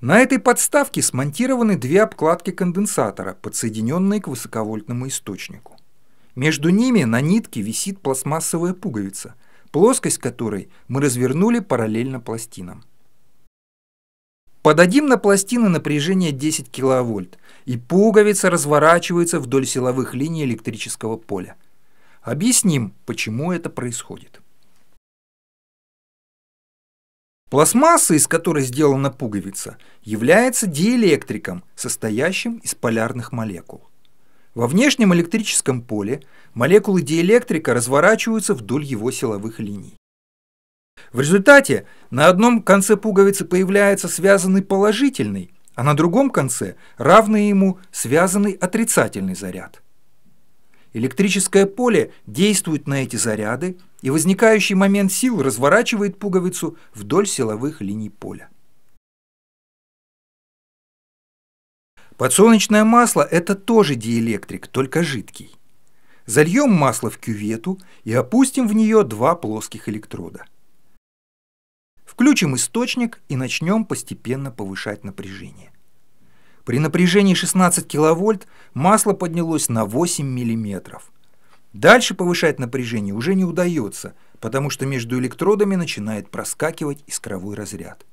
На этой подставке смонтированы две обкладки конденсатора, подсоединенные к высоковольтному источнику. Между ними на нитке висит пластмассовая пуговица, плоскость которой мы развернули параллельно пластинам. Подадим на пластины напряжение 10 киловольт, и пуговица разворачивается вдоль силовых линий электрического поля. Объясним, почему это происходит. Пластмасса, из которой сделана пуговица, является диэлектриком, состоящим из полярных молекул. Во внешнем электрическом поле молекулы диэлектрика разворачиваются вдоль его силовых линий. В результате на одном конце пуговицы появляется связанный положительный, а на другом конце равный ему связанный отрицательный заряд. Электрическое поле действует на эти заряды и возникающий момент сил разворачивает пуговицу вдоль силовых линий поля. Подсолнечное масло – это тоже диэлектрик, только жидкий. Зальем масло в кювету и опустим в нее два плоских электрода. Включим источник и начнем постепенно повышать напряжение. При напряжении 16 кВт масло поднялось на 8 миллиметров – Дальше повышать напряжение уже не удается, потому что между электродами начинает проскакивать искровой разряд.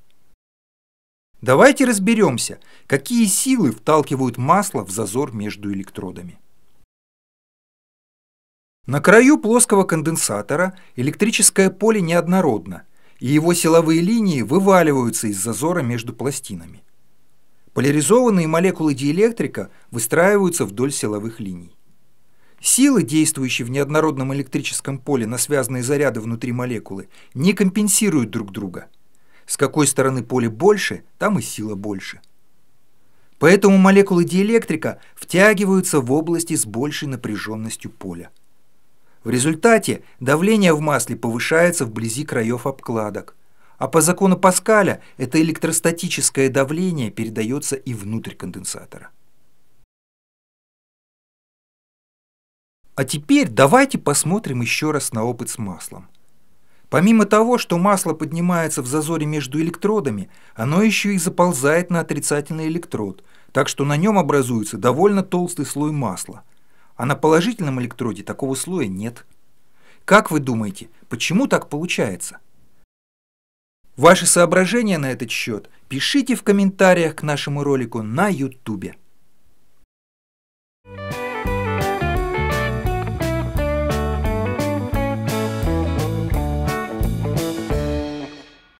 Давайте разберемся, какие силы вталкивают масло в зазор между электродами. На краю плоского конденсатора электрическое поле неоднородно, и его силовые линии вываливаются из зазора между пластинами. Поляризованные молекулы диэлектрика выстраиваются вдоль силовых линий. Силы, действующие в неоднородном электрическом поле на связанные заряды внутри молекулы, не компенсируют друг друга. С какой стороны поле больше, там и сила больше. Поэтому молекулы диэлектрика втягиваются в области с большей напряженностью поля. В результате давление в масле повышается вблизи краев обкладок, а по закону Паскаля это электростатическое давление передается и внутрь конденсатора. А теперь давайте посмотрим еще раз на опыт с маслом. Помимо того, что масло поднимается в зазоре между электродами, оно еще и заползает на отрицательный электрод, так что на нем образуется довольно толстый слой масла. А на положительном электроде такого слоя нет. Как вы думаете, почему так получается? Ваши соображения на этот счет пишите в комментариях к нашему ролику на YouTube.